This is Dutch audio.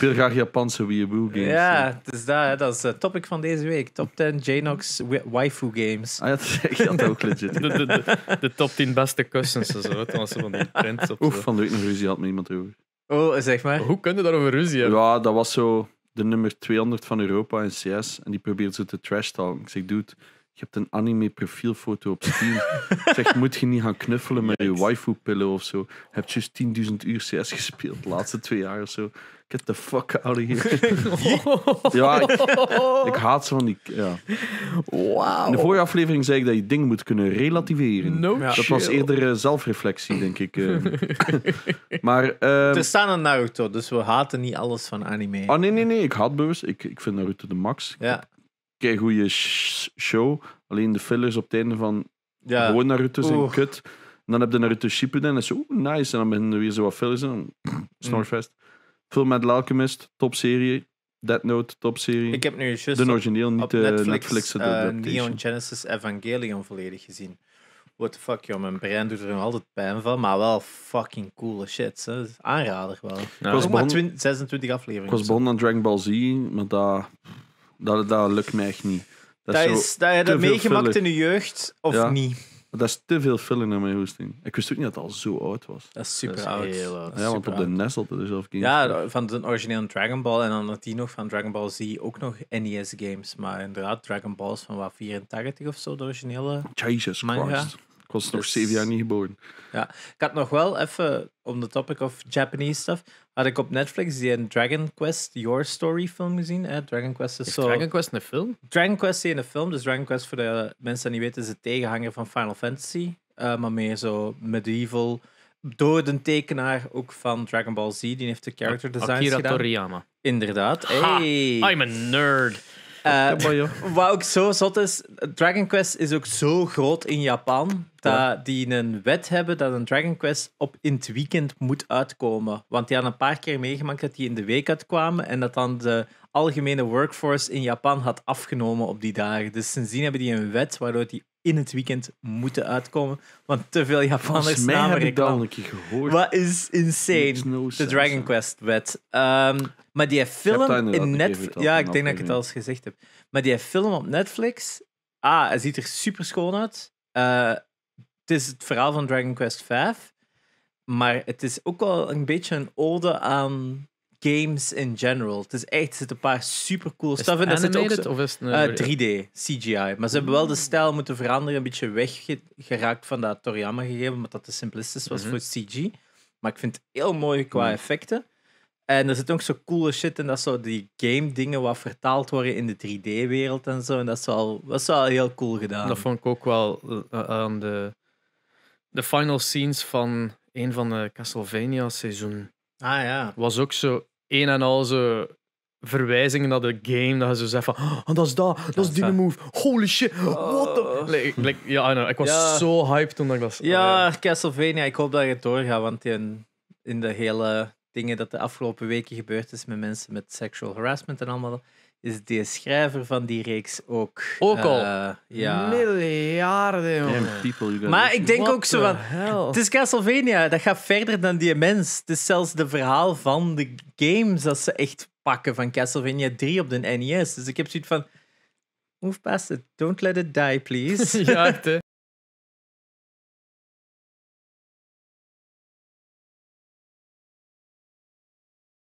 speel graag Japanse U games. Ja, Dus dat, dat is het topic van deze week. Top 10 Janox waifu games. Ah, ja, dat, is dat ook legit. De, top 10 beste kussens en zo. Toen was van die prints op. Oef, van de week nog ruzie had me iemand over. Oh, zeg maar. Hoe kunnen daarover ruzie hebben? Ja, dat was zo de nummer 200 van Europa in CS. En die probeert ze te trash talken. Ik zeg, dude je hebt een anime profielfoto op Steam. zeg, moet je niet gaan knuffelen met je waifu-pillen of zo. Heb Je dus juist 10.000 uur CS gespeeld de laatste twee jaar of zo. Get the fuck out of here. ja, ik, haat ze van die... Ja. Wow. In de vorige aflevering zei ik dat je dingen moet kunnen relativeren. No dat was eerder eh, zelfreflectie, denk ik. Eh. maar... Ehm, er staan een Naruto, dus we haten niet alles van anime. Ah, nee, nee, nee. Ik haat bewust. Ik, ik vind Naruto de max. Ja kei goede show. Alleen de fillers op het einde van ja. gewoon Naruto zijn kut. En dan heb je Naruto Shippuden en zo nice. En dan beginnen er weer zo wat fillers in. Mm. Snorfest. Film met Lalchemist, topserie. Dead Note, topserie. Ik heb nu de origineel, niet Netflix, Netflix uh, Neon Genesis Evangelion volledig gezien. What the fuck, joh. Mijn brein doet er nog altijd pijn van, maar wel fucking coole shit. Hè. Aanrader wel. was 26 afleveringen. Ik was bon aan Dragon Ball Z, maar dat dat, dat lukt mij echt niet. Dat, is, dat je dat meegemaakt in je jeugd of niet? Dat is te veel filling naar mijn hoesting. Ik wist ook niet dat het al zo oud was. Dat is super oud. Ja, want op de NES had er geen. Ja, van de originele Dragon Ball en dan had die nog van Dragon Ball Z ook nog NES games. Maar inderdaad, Dragon Balls van wat 84 of zo, de originele. Jesus Christ. Ik was nog dus- zeven jaar niet geboren. Ja, ik had nog wel even, om de topic of Japanese stuff, had ik op Netflix die een eh, Dragon Quest Your Story film gezien. Eh, Dragon Quest is zo... Dragon Quest een film? Dragon Quest in de film, dus Dragon Quest, voor de mensen die niet weten, is de tegenhanger van Final Fantasy. Eh, maar meer zo medieval door de tekenaar ook van Dragon Ball Z. Die heeft de character designs Akira gedaan. Toriyama. Inderdaad. Hey. I'm a nerd. Eh, wat ook zo zot is, Dragon Quest is ook zo groot in Japan dat die een wet hebben dat een Dragon Quest op in het weekend moet uitkomen. Want die hadden een paar keer meegemaakt dat die in de week uitkwamen en dat dan de algemene workforce in Japan had afgenomen op die dagen. Dus sindsdien hebben die een wet waardoor die in het weekend moeten uitkomen. Want te veel Japanners Volgens mij heb ik al een keer gehoord. Wat is insane. de Dragon Quest wet. Ehm, maar die film in Netflix... Ja, ik denk dat ik het al eens gezegd heb. Maar die film op Netflix... Ah, hij ziet er super schoon uit. Eh, het is het verhaal van Dragon Quest V. Maar het is ook wel een beetje een ode aan games in general. Het is echt, er zitten een paar super cool stuff in. Dat het is 3D, CGI. Maar ze hebben wel de stijl moeten veranderen, een beetje weggeraakt van dat Toriyama gegeven, omdat dat te simplistisch was mhm. voor CG. Maar ik vind het heel mooi qua mm. effecten. En er zit ook zo coole shit in dat zo die game dingen wat vertaald worden in de 3D-wereld en zo. En dat is wel, is wel heel cool gedaan. Dat vond ik ook wel eh, eh, aan de, de final scenes van een van de Castlevania seizoen. Ah ja. Was ook zo een en al zo verwijzingen naar de game, dat je zo zegt van, oh, dat is dat, dat, is die move, holy shit, what the... Oh. Like, Ik was zo hyped toen ik dat... Ja, Castlevania, ik hoop dat je het doorgaat, want in, in de hele dingen dat de afgelopen weken gebeurd is met mensen met sexual harassment en allemaal, is de schrijver van die reeks ook. Ook al. Eh, ja. Miljarden, maar ik denk ook zo van... Het is Castlevania, dat gaat verder dan die mens. Het is zelfs de verhaal van de games dat ze echt pakken van Castlevania 3 op de NES. Dus ik heb zoiets van... Move past it. Don't let it die, please. ja,